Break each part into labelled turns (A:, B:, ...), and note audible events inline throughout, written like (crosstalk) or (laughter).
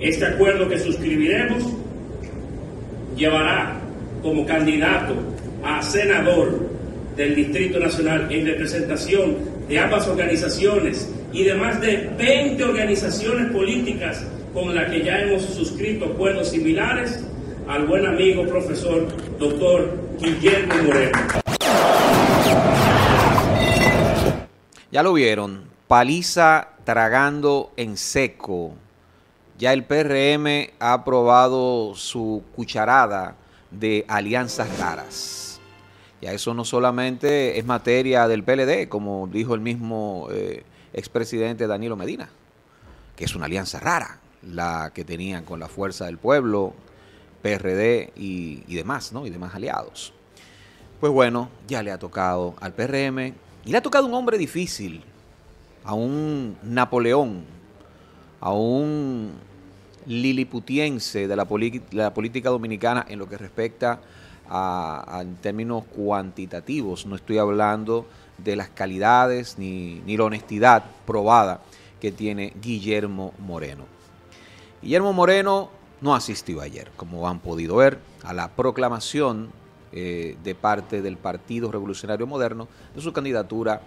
A: Este acuerdo que suscribiremos llevará como candidato a senador del Distrito Nacional en representación de ambas organizaciones y de más de 20 organizaciones políticas con las que ya hemos suscrito acuerdos similares al buen amigo profesor doctor Guillermo Moreno.
B: Ya lo vieron, paliza tragando en seco ya el PRM ha aprobado su cucharada de alianzas raras. Ya eso no solamente es materia del PLD, como dijo el mismo eh, expresidente Danilo Medina, que es una alianza rara, la que tenían con la Fuerza del Pueblo, PRD y, y demás, ¿no? Y demás aliados. Pues bueno, ya le ha tocado al PRM y le ha tocado un hombre difícil, a un Napoleón, a un liliputiense de la, política dominicana en lo que respecta a, términos cuantitativos. No estoy hablando de las calidades ni, la honestidad probada que tiene Guillermo Moreno. Guillermo Moreno no asistió ayer, como han podido ver, a la proclamación eh, de parte del Partido Revolucionario Moderno de su candidatura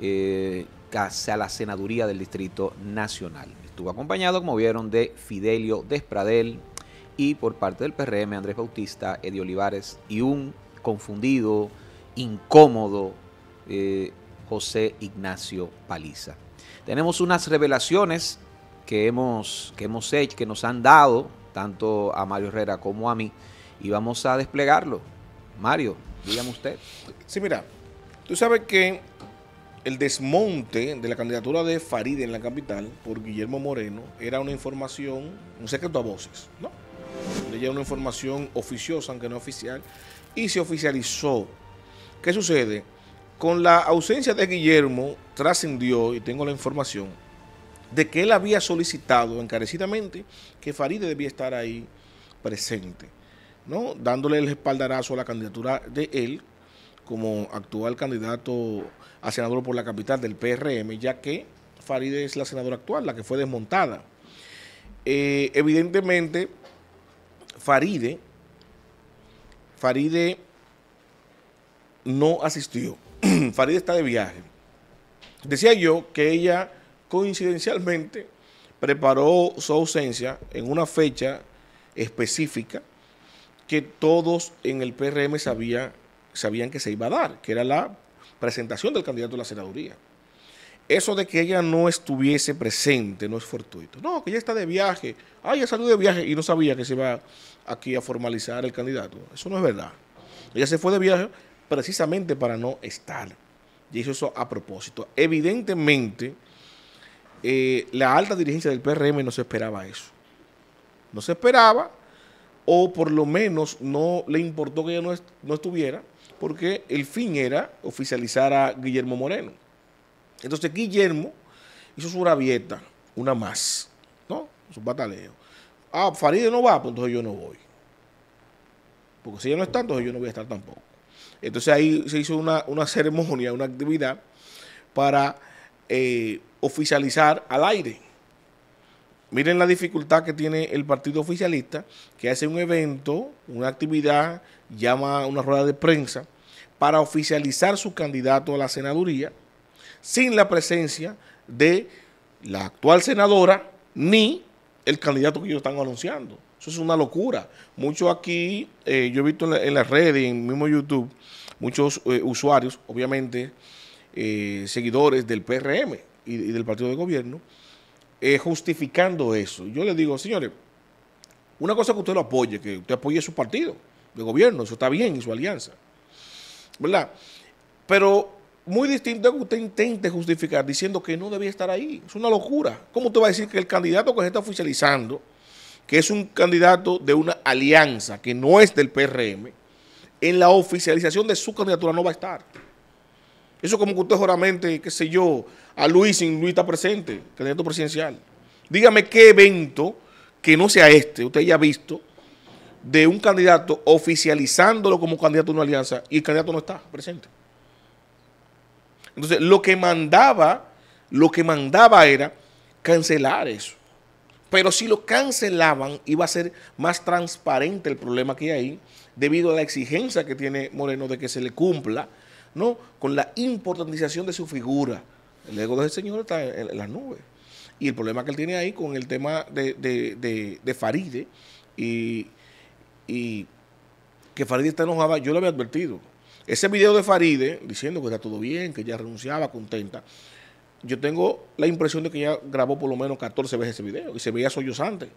B: eh, a la senaduría del Distrito Nacional. Estuvo acompañado, como vieron, de Fidelio Despradel y por parte del PRM Andrés Bautista, Eddie Olivares y un confundido, incómodo eh, José Ignacio Paliza. Tenemos unas revelaciones que hemos, que hemos hecho, que nos han dado tanto a Mario Herrera como a mí y vamos a desplegarlo.
A: Mario, dígame usted. Sí, mira, tú sabes que el desmonte de la candidatura de Faride en la capital por Guillermo Moreno era una información, un secreto a voces, ¿no? Era una información oficiosa, aunque no oficial, y se oficializó. ¿Qué sucede? Con la ausencia de Guillermo, trascendió, y tengo la información, de que él había solicitado encarecidamente que Faride debía estar ahí presente, ¿no? Dándole el espaldarazo a la candidatura de él, como actual candidato a senador por la capital del PRM, ya que Faride es la senadora actual, la que fue desmontada. Eh, evidentemente, Faride, Faride no asistió. (clears throat) Faride está de viaje. Decía yo que ella coincidencialmente preparó su ausencia en una fecha específica que todos en el PRM sabían sabían que se iba a dar, que era la presentación del candidato a la senaduría. Eso de que ella no estuviese presente no es fortuito. No, que ella está de viaje. Ah, ella salió de viaje y no sabía que se iba aquí a formalizar el candidato. Eso no es verdad. Ella se fue de viaje precisamente para no estar. Y hizo eso a propósito. Evidentemente, eh, la alta dirigencia del PRM no se esperaba eso. No se esperaba, o por lo menos no le importó que ella no estuviera, porque el fin era oficializar a Guillermo Moreno. Entonces Guillermo hizo su rabieta, una más, ¿no? Su bataleo. Ah, Farideh no va, pues entonces yo no voy. Porque si ella no está, entonces yo no voy a estar tampoco. Entonces ahí se hizo una, (laughs) ceremonia, una actividad para eh, oficializar al aire Miren la dificultad que tiene el partido oficialista, que hace un evento, una actividad, llama una rueda de prensa para oficializar su candidato a la senaduría sin la presencia de la actual senadora ni el candidato que ellos están anunciando. Eso es una locura. Muchos aquí, eh, yo he visto en, las redes y en mismo YouTube, muchos eh, usuarios, obviamente, eh, seguidores del PRM y del partido de gobierno, eh, justificando eso. Yo le digo, señores, una cosa que usted lo apoye, que usted apoye su partido de gobierno, eso está bien, y su alianza, ¿verdad? Pero muy distinto es que usted intente justificar diciendo que no debía estar ahí. Es una locura. ¿Cómo usted va a decir que el candidato que se está oficializando, que es un candidato de una alianza que no es del PRM, en la oficialización de su candidatura no va a estar? Eso como que usted juramente, qué sé yo, a Luis sin Luis está presente, candidato presidencial. Dígame qué evento que no sea este, usted ya ha visto, de un candidato oficializándolo como candidato de una alianza y el candidato no está presente. Entonces, lo que mandaba, lo que mandaba era cancelar eso. Pero si lo cancelaban, iba a ser más transparente el problema que hay debido a la exigencia que tiene Moreno de que se le cumpla, ¿no? Con la importantización de su figura. El ego de ese Señor está en, las nubes. Y el problema que él tiene ahí con el tema de, de, Faride y, que Faride está enojada, yo lo había advertido. Ese video de Faride diciendo que está todo bien, que ya renunciaba, contenta. Yo tengo la impresión de que ella grabó por lo menos 14 veces ese video y se veía sollozante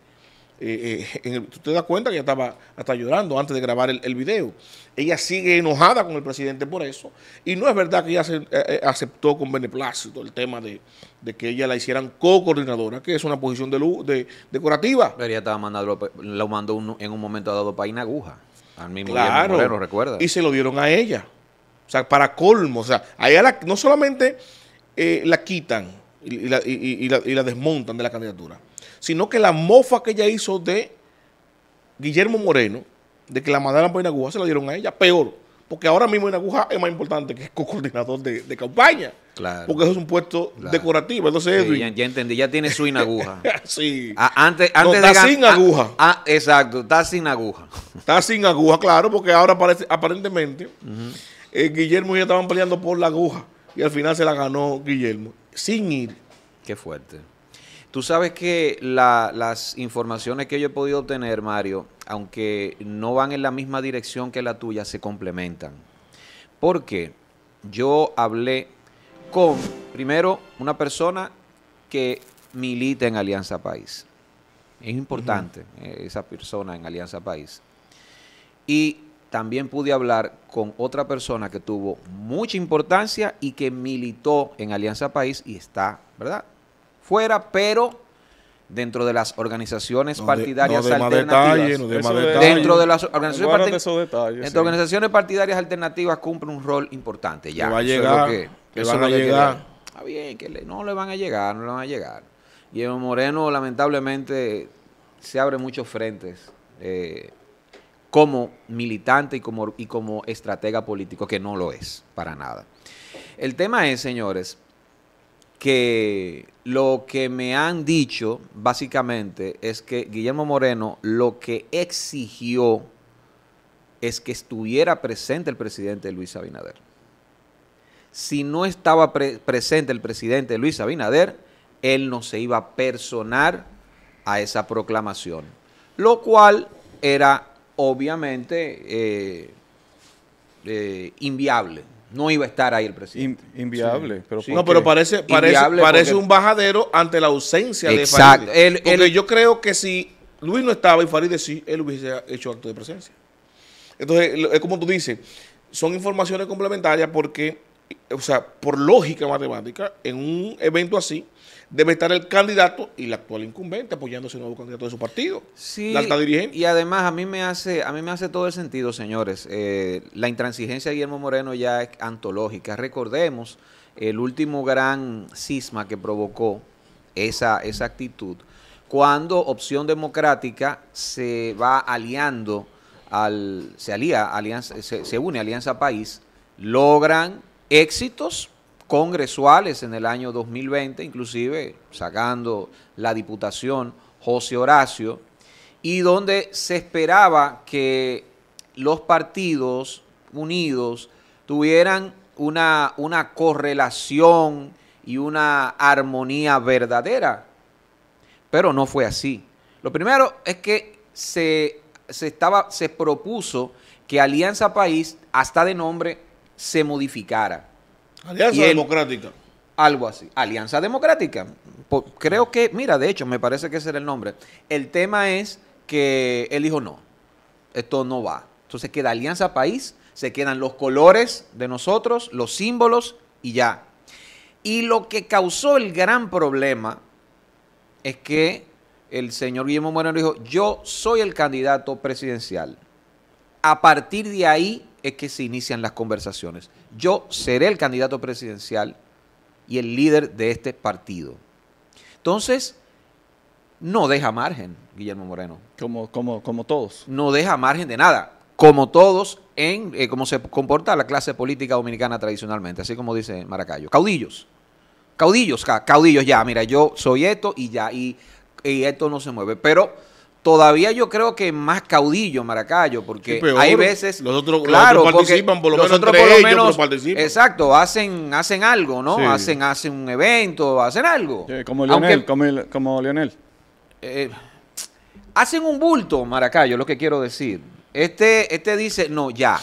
A: usted eh, eh, da te cuenta que ella estaba hasta llorando antes de grabar el, video. Ella sigue enojada con el presidente por eso. Y no es verdad que ella eh, aceptó con beneplácito el tema de, que ella la hicieran co-coordinadora, que es una posición de, de decorativa.
B: Pero ella estaba mandando, lo mandó en un momento dado para aguja al mismo claro,
A: recuerda. Y se lo dieron a ella. O sea, para colmo. O sea, a no solamente la quitan y, la desmontan de la candidatura sino que la mofa que ella hizo de Guillermo Moreno, de que la mandaran por Inaguja, se la dieron a ella. Peor, porque ahora mismo Inaguja es más importante que coordinador de, campaña. Claro. Porque eso es un puesto decorativo. Entonces,
B: ya, entendí, ya tiene su inaguja. (laughs) sí. Ah, antes, no, está sin aguja.
A: Ah, ah, exacto, está sin aguja. (laughs) Está sin aguja, claro, porque ahora parece aparentemente eh, Guillermo y ella estaban peleando por la aguja y al final se la ganó Guillermo, sin ir. Qué fuerte. Tú sabes que las
B: informaciones que yo he podido obtener, Mario, aunque no van en la misma dirección que la tuya, se complementan. Porque yo hablé con, primero, una persona que milita en Alianza País. Es importante eh, esa persona en Alianza País. Y también pude hablar con otra persona que tuvo mucha importancia y que militó en Alianza País y está, ¿verdad? fuera, pero dentro de las organizaciones partidarias alternativas. dentro de las organizaciones, partidarias alternativas cumplen un rol importante ya. va a llegar, eso van a llegar. bien, que no le van a llegar, no le van a llegar. Y Evo Moreno lamentablemente se abre muchos frentes eh, como militante y como, y como estratega político, que no lo es para nada. El tema es, señores, que lo que me han dicho básicamente es que Guillermo Moreno lo que exigió es que estuviera presente el presidente Luis Abinader. Si no estaba presente el presidente Luis Abinader, él no se iba a personar a esa proclamación, lo cual era obviamente eh, eh, inviable no iba a estar ahí el presidente. inviable. Pero No, pero parece, parece, parece un
A: bajadero ante la ausencia de Farideh. porque yo creo que si Luis no estaba y Farideh sí, él hubiese hecho acto de presencia. Entonces, es como tú dices, son informaciones complementarias porque, o sea, por lógica matemática, en un evento así, debe estar el candidato y la actual incumbente apoyándose en un nuevo candidato de su partido, sí, la alta dirigente. Y además a mí me hace, a mí me hace todo el sentido, señores.
B: Eh, la intransigencia de Guillermo Moreno ya es antológica. Recordemos el último gran cisma que provocó esa, esa actitud, cuando Opción Democrática se va aliando al, se alía, alianza, se une a Alianza País, logran éxitos congresuales en el año 2020, inclusive sacando la diputación José Horacio, y donde se esperaba que los partidos unidos tuvieran una, una correlación y una armonía verdadera. Pero no fue así. Lo primero es que se, estaba, se propuso que Alianza País, hasta de nombre, se modificara. Alianza Democrática. Algo así. Alianza Democrática. creo que, mira, de hecho, me parece que ese era el nombre. El tema es que él dijo no, esto no va. Entonces queda Alianza País, se quedan los colores de nosotros, los símbolos y ya. Y lo que causó el gran problema es que el señor Guillermo Moreno dijo, yo soy el candidato presidencial. A partir de ahí es que se inician las conversaciones. Yo seré el candidato presidencial y el líder de este partido. Entonces, no deja margen, Guillermo Moreno. Como, como, como todos. No deja margen de nada. Como todos, en eh, cómo se comporta la clase política dominicana tradicionalmente, así como dice Maracayo. Caudillos. Caudillos, caudillos, ya, mira, yo soy esto y ya, y, y esto no se mueve. Pero todavía yo creo que más caudillo Maracayo, porque hay veces. Los otros, los otros participan, por lo menos entre por lo participan. Exacto, hacen, hacen algo, ¿no? Hacen, hacen un evento, hacen algo. como Lionel, como, Lionel. Eh, hacen un bulto, Maracayo, lo que quiero decir. Este, este dice, no, ya.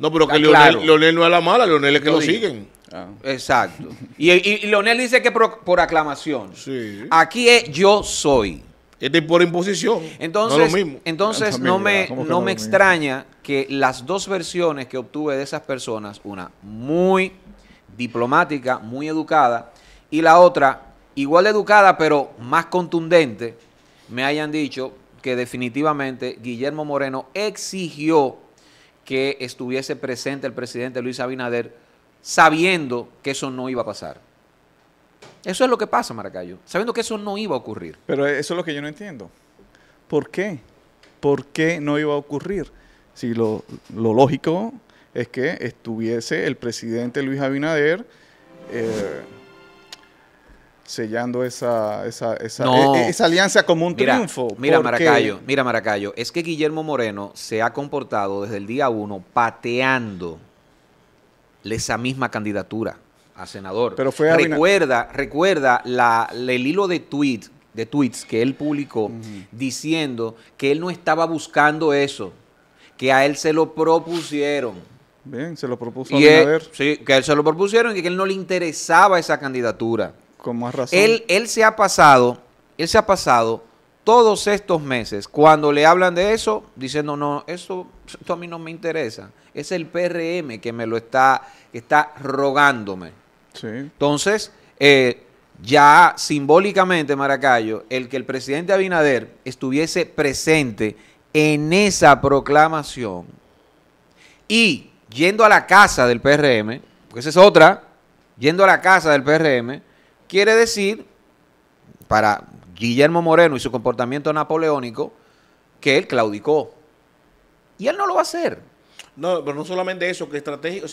B: No, pero que Leonel,
A: no es la mala, Leonel es que lo, siguen. Ah.
B: Exacto. Y, y, Leonel dice que por, por aclamación. Aquí es yo soy. Este por
A: imposición. Entonces, no,
B: entonces no me, no me extraña que las dos versiones que obtuve de esas personas, una muy diplomática, muy educada, y la otra igual educada pero más contundente, me hayan dicho que definitivamente Guillermo Moreno exigió que estuviese presente el presidente Luis Abinader sabiendo que eso no iba a pasar. Eso es lo que pasa, Maracayo, sabiendo que eso no iba a ocurrir. Pero eso es lo que yo no entiendo.
C: ¿Por qué? ¿Por qué no iba a ocurrir? Si lo, lógico es que estuviese el presidente Luis Abinader eh, sellando esa, e, e, esa, alianza como un triunfo. Mira,
B: mira, Maracayo, es que Guillermo Moreno se ha comportado desde el día uno pateando esa misma candidatura a senador. Pero fue recuerda, recuerda la, el hilo de tweet, de tweets que él publicó diciendo que él no estaba buscando eso, que a él se lo propusieron. Bien, se lo propusieron. a ver, sí, que él se lo propusieron y que él no le interesaba esa candidatura. Con más razón. Él, él se ha pasado, él se ha pasado todos estos meses, cuando le hablan de eso, diciendo, no, eso, a mí no me interesa. Es el PRM que me lo está, está rogándome. Entonces, eh, ya simbólicamente, Maracayo, el que el presidente Abinader estuviese presente en esa proclamación y yendo a la casa del PRM, porque esa es otra, yendo a la casa del PRM, quiere decir, para Guillermo Moreno y su comportamiento
A: napoleónico, que él claudicó. Y él no lo va a hacer. No, pero no solamente eso, que estratégico o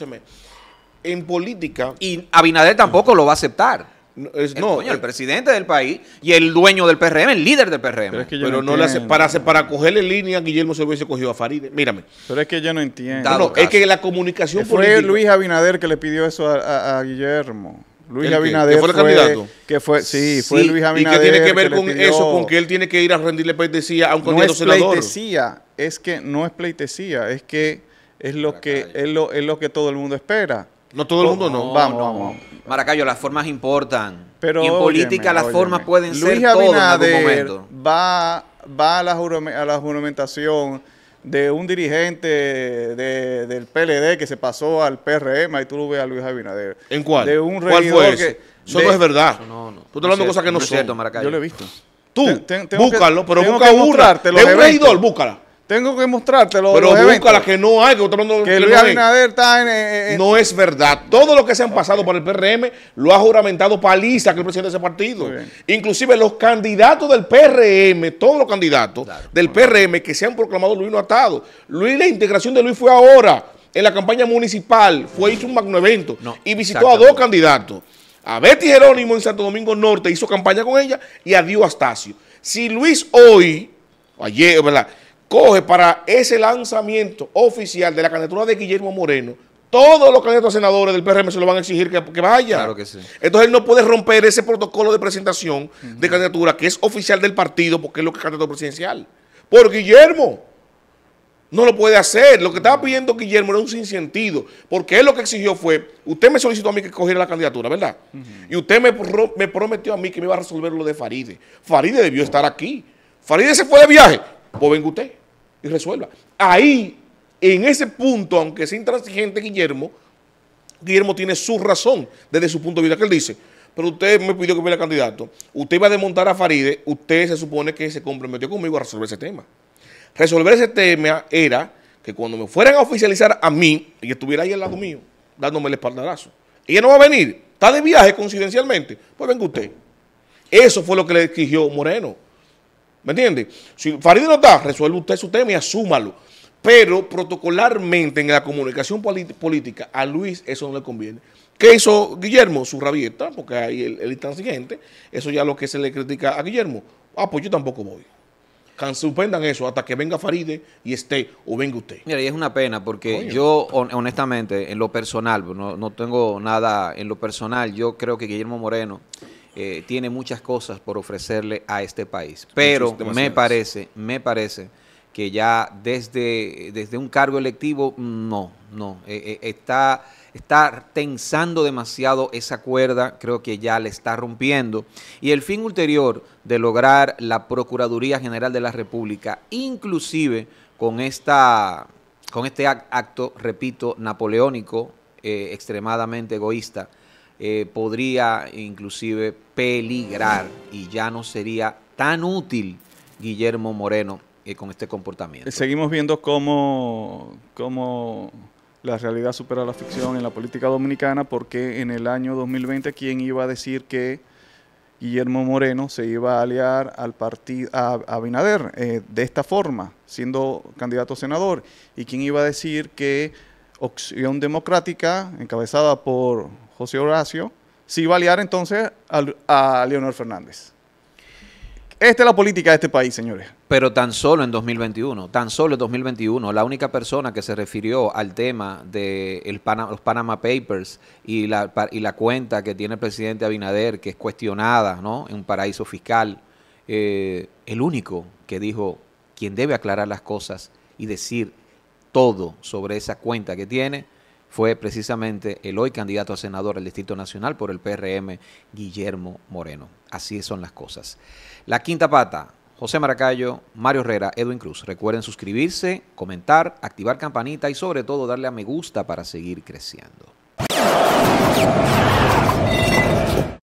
A: en política. Y
B: Abinader tampoco lo va a
A: aceptar. No, el, eh. presidente del país y el dueño del PRM, el líder del PRM. Pero, que no, le para, cogerle línea, Guillermo se hubiese cogido a Faride. Mírame. Pero es que yo no entiendo. es que la comunicación Fue Luis
C: Abinader que le pidió eso a, Guillermo. Luis Abinader. ¿Que fue el candidato? Que fue, sí, fue Luis Abinader. ¿Y qué tiene que ver con eso? Con
A: que él tiene que ir a rendirle pleitesía a un candidato senador. No es
C: pleitesía, es que no es pleitesía, es que es lo, que, es lo, es lo que todo el mundo espera no todo el mundo, no. vamos, vamos.
B: Maracayo, las formas importan. en política las formas pueden ser todo en algún
C: Va, va a, la a la juramentación de un dirigente del PLD que se pasó al PRM, y tú lo ves a Luis Abinader. ¿En cuál? De un ¿Cuál fue Eso no es verdad.
A: No, no. Tú estás hablando cosas que no, son. Yo lo he visto. Tú,
C: búscalo, pero busca lo Es un reidor, búscala. Tengo que mostrártelo. Pero busca la
A: que no hay, que no Que Luis Abinader
C: está
A: No es verdad. Todo lo que se han pasado por el PRM lo ha juramentado Paliza, que es el presidente de ese partido. Inclusive los candidatos del PRM, todos los candidatos del PRM que se han proclamado Luis no atado. Luis, la integración de Luis fue ahora. En la campaña municipal fue hizo un magno evento y visitó a dos candidatos. A Betty Jerónimo en Santo Domingo Norte hizo campaña con ella y a Dios Astacio. Si Luis hoy, ayer, ¿verdad? coge para ese lanzamiento oficial de la candidatura de Guillermo Moreno, todos los candidatos a senadores del PRM se lo van a exigir que, vaya. Claro que Entonces él no puede romper ese protocolo de presentación de candidatura que es oficial del partido porque es lo que es candidato presidencial. Por Guillermo. No lo puede hacer. Lo que estaba pidiendo Guillermo era un sinsentido. Porque él lo que exigió fue, usted me solicitó a mí que cogiera la candidatura, ¿verdad? Y usted me, me, prometió a mí que me iba a resolver lo de Faride. Faride debió estar aquí. Faride se fue de viaje. Pues venga usted y resuelva. Ahí, en ese punto, aunque sea intransigente Guillermo, Guillermo tiene su razón desde su punto de vista, que él dice, pero usted me pidió que fuera candidato, usted iba a desmontar a Faride, usted se supone que se comprometió conmigo a resolver ese tema. Resolver ese tema era que cuando me fueran a oficializar a mí, y estuviera ahí al lado mío, dándome el espaldarazo. Ella no va a venir, está de viaje coincidencialmente, pues venga usted. Eso fue lo que le exigió Moreno. ¿Me entiende? Si Farideh no está, resuelve usted su tema y asúmalo. Pero protocolarmente en la comunicación política, a Luis eso no le conviene. ¿Qué hizo Guillermo? Su rabieta, porque ahí el, el siguiente, eso ya lo que se le critica a Guillermo. Ah, pues yo tampoco voy. Can, suspendan eso hasta que venga Faride y esté o venga usted. Mira, y es una pena porque yo,
B: honestamente, en lo personal, no, no tengo nada en lo personal, yo creo que Guillermo Moreno eh, tiene muchas cosas por ofrecerle a este país. Pero me parece, me parece que ya desde, desde un cargo electivo, no, no, eh, eh, está, está tensando demasiado esa cuerda, creo que ya le está rompiendo. Y el fin ulterior de lograr la Procuraduría General de la República, inclusive con, esta, con este acto, repito, napoleónico, extremadamente egoísta, eh, podría inclusive peligrar y ya no sería tan útil Guillermo Moreno eh, con este comportamiento.
C: Eh, seguimos viendo cómo, cómo la realidad supera la ficción en la política dominicana porque en el año 2020 quién iba a decir que Guillermo Moreno se iba a aliar al partido a, Binader de esta forma, siendo candidato a senador, y quién iba a decir que Opción Democrática, encabezada por José Horacio, a liar entonces a, Leonor Fernández.
B: Esta es la política de este país, señores. Pero tan solo en 2021, tan solo en 2021, la única persona que se refirió al tema de los Panama Papers y la, cuenta que tiene el presidente Abinader, que es cuestionada ¿no? en un paraíso fiscal, eh, el único que dijo quien debe aclarar las cosas y decir todo sobre esa cuenta que tiene fue precisamente el hoy candidato a senador del Distrito Nacional por el PRM, Guillermo Moreno. Así son las cosas. La quinta pata, José Maracayo, Mario Herrera, Edwin Cruz. Recuerden suscribirse, comentar, activar campanita y sobre todo darle a me gusta para seguir creciendo.